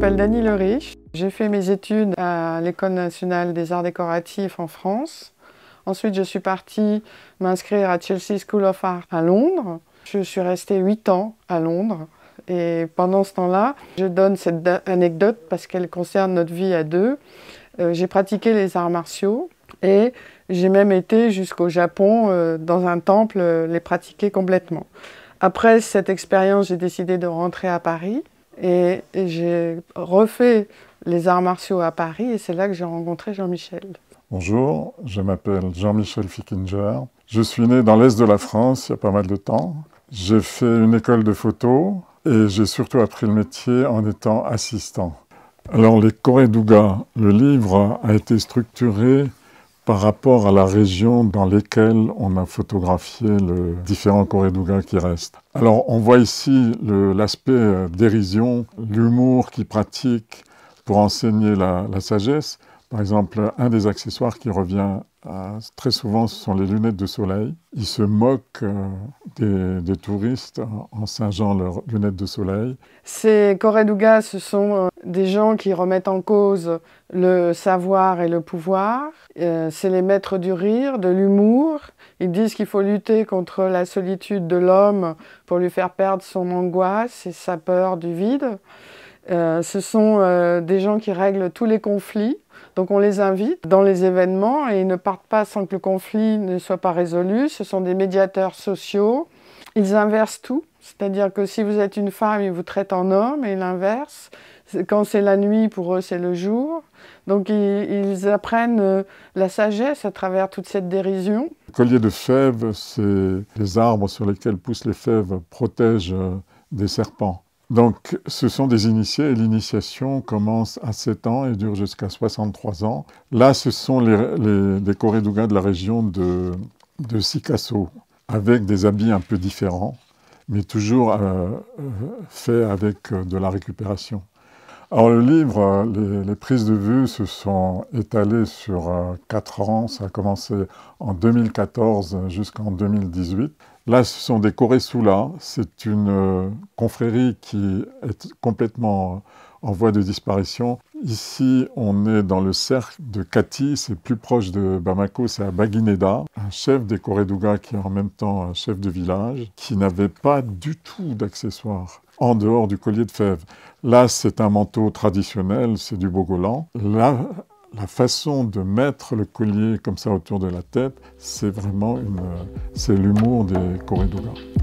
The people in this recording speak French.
m'appelle Dany Le Riche. J'ai fait mes études à l'École nationale des arts décoratifs en France. Ensuite, je suis partie m'inscrire à Chelsea School of Art à Londres. Je suis restée 8 ans à Londres. Et pendant ce temps-là, je donne cette anecdote parce qu'elle concerne notre vie à deux. Euh, j'ai pratiqué les arts martiaux et j'ai même été jusqu'au Japon euh, dans un temple euh, les pratiquer complètement. Après cette expérience, j'ai décidé de rentrer à Paris et, j'ai refait les arts martiaux à Paris et c'est là que j'ai rencontré Jean-Michel. Bonjour, je m'appelle Jean-Michel Fickinger. Je suis né dans l'Est de la France il y a pas mal de temps. J'ai fait une école de photo et j'ai surtout appris le métier en étant assistant. Alors les d'uga le livre a été structuré par rapport à la région dans laquelle on a photographié les différents Koreduga qui restent. Alors on voit ici l'aspect euh, dérision, l'humour qu'ils pratiquent pour enseigner la, sagesse. Par exemple, un des accessoires qui revient euh, très souvent, ce sont les lunettes de soleil. Ils se moquent euh, des, touristes en singeant leurs lunettes de soleil. Ces Koreduga, ce sont des gens qui remettent en cause le savoir et le pouvoir. Euh, c'est les maîtres du rire, de l'humour. Ils disent qu'il faut lutter contre la solitude de l'homme pour lui faire perdre son angoisse et sa peur du vide. Euh, ce sont euh, des gens qui règlent tous les conflits. Donc on les invite dans les événements et ils ne partent pas sans que le conflit ne soit pas résolu. Ce sont des médiateurs sociaux. Ils inversent tout. C'est-à-dire que si vous êtes une femme, ils vous traitent en homme et l'inverse. Quand c'est la nuit, pour eux, c'est le jour. Donc ils, apprennent euh, la sagesse à travers toute cette dérision. Le collier de fèves, c'est les arbres sur lesquels poussent les fèves protègent euh, des serpents. Donc ce sont des initiés et l'initiation commence à 7 ans et dure jusqu'à 63 ans. Là, ce sont les, les, dougas de la région de, de Sikasso, avec des habits un peu différents mais toujours euh, fait avec euh, de la récupération. Alors le livre, euh, les, prises de vue se sont étalées sur quatre ans. Ça a commencé en 2014 jusqu'en 2018. Là, ce sont des Koresula. C'est une confrérie qui est complètement en voie de disparition. Ici, on est dans le cercle de Kati, c'est plus proche de Bamako, c'est à Baguineda, un chef des Coré-Dougas qui est en même temps un chef de village, qui n'avait pas du tout d'accessoires en dehors du collier de fèves. Là, c'est un manteau traditionnel, c'est du bogolan. Là, la façon de mettre le collier comme ça autour de la tête, c'est vraiment c'est l'humour des Coré-Dougas.